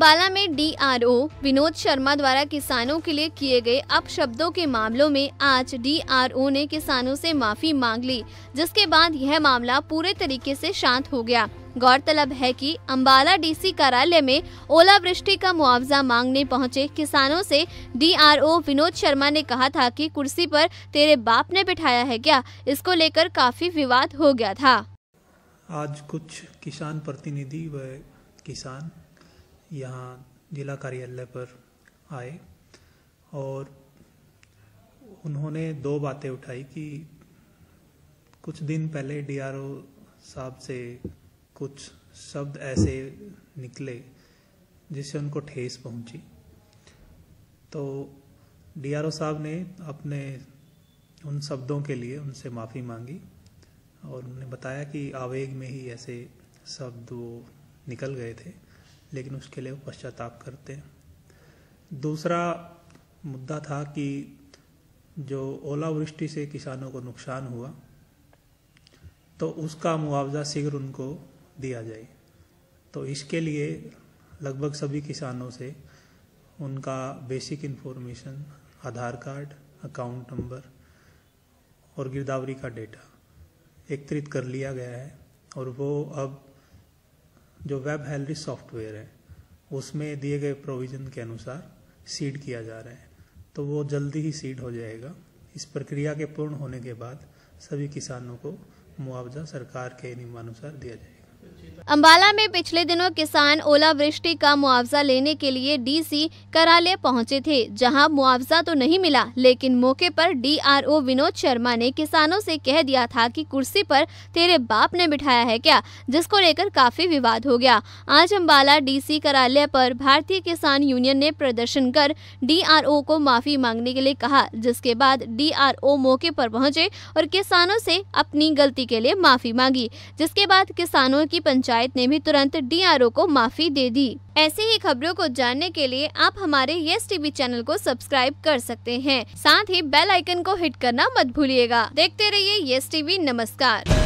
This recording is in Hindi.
अम्बाला में डीआरओ विनोद शर्मा द्वारा किसानों के लिए किए गए अपशब्दों के मामलों में आज डीआरओ ने किसानों से माफी मांग ली जिसके बाद यह मामला पूरे तरीके से शांत हो गया गौरतलब है कि अम्बाला डीसी कार्यालय में ओलावृष्टि का मुआवजा मांगने पहुंचे किसानों से डीआरओ विनोद शर्मा ने कहा था की कुर्सी आरोप तेरे बाप ने बिठाया है क्या इसको लेकर काफी विवाद हो गया था आज कुछ किसान प्रतिनिधि व किसान यहाँ जिला कार्यालय पर आए और उन्होंने दो बातें उठाई कि कुछ दिन पहले डीआरओ साहब से कुछ शब्द ऐसे निकले जिससे उनको ठेस पहुंची तो डीआरओ साहब ने अपने उन शब्दों के लिए उनसे माफ़ी मांगी और उन्होंने बताया कि आवेग में ही ऐसे शब्द वो निकल गए थे लेकिन उसके लिए वो पश्चाताप करते हैं दूसरा मुद्दा था कि जो ओलावृष्टि से किसानों को नुकसान हुआ तो उसका मुआवजा शीघ्र उनको दिया जाए तो इसके लिए लगभग सभी किसानों से उनका basic information Aadhaar card account number और गिरदावरी का डेटा एकत्रित कर लिया गया है और वो अब जो वेब हेलरी सॉफ्टवेयर है उसमें दिए गए प्रोविज़न के अनुसार सीड किया जा रहा है तो वो जल्दी ही सीड हो जाएगा इस प्रक्रिया के पूर्ण होने के बाद सभी किसानों को मुआवजा सरकार के नियमानुसार दिया जाएगा अम्बाला में पिछले दिनों किसान ओलावृष्टि का मुआवजा लेने के लिए डीसी कार्यालय पहुंचे थे जहां मुआवजा तो नहीं मिला लेकिन मौके पर डीआरओ विनोद शर्मा ने किसानों से कह दिया था कि कुर्सी पर तेरे बाप ने बिठाया है क्या जिसको लेकर काफी विवाद हो गया आज अम्बाला डीसी कार्यालय पर भारतीय किसान यूनियन ने प्रदर्शन कर डी को माफी मांगने के लिए कहा जिसके बाद डी मौके पर पहुँचे और किसानों से अपनी गलती के लिए माफी मांगी जिसके बाद किसानों की पंचायत ने भी तुरंत डीआरओ को माफी दे दी ऐसी ही खबरों को जानने के लिए आप हमारे यस टीवी चैनल को सब्सक्राइब कर सकते हैं साथ ही बेल आइकन को हिट करना मत भूलिएगा देखते रहिए यस टीवी नमस्कार